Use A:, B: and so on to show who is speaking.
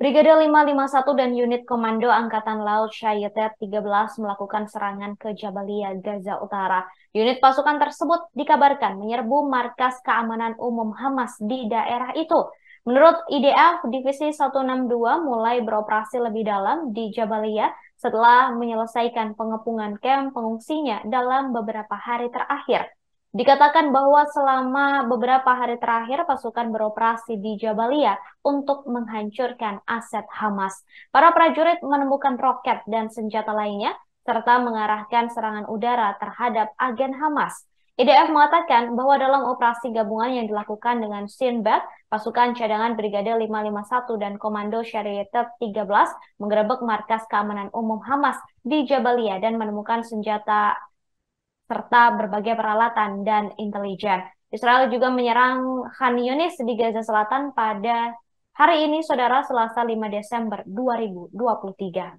A: Brigade 551 dan unit Komando Angkatan Laut Syaitet 13 melakukan serangan ke Jabalia, Gaza Utara. Unit pasukan tersebut dikabarkan menyerbu markas keamanan umum Hamas di daerah itu. Menurut IDF, Divisi 162 mulai beroperasi lebih dalam di Jabalia setelah menyelesaikan pengepungan kamp pengungsinya dalam beberapa hari terakhir. Dikatakan bahwa selama beberapa hari terakhir pasukan beroperasi di Jabalia untuk menghancurkan aset Hamas. Para prajurit menemukan roket dan senjata lainnya serta mengarahkan serangan udara terhadap agen Hamas. IDF mengatakan bahwa dalam operasi gabungan yang dilakukan dengan Sinbad, pasukan cadangan Brigade 551 dan Komando Syariah 13 menggerebek markas keamanan umum Hamas di Jabalia dan menemukan senjata serta berbagai peralatan dan intelijen. Israel juga menyerang Khan Yunis di Gaza Selatan pada hari ini, saudara, Selasa 5 Desember 2023.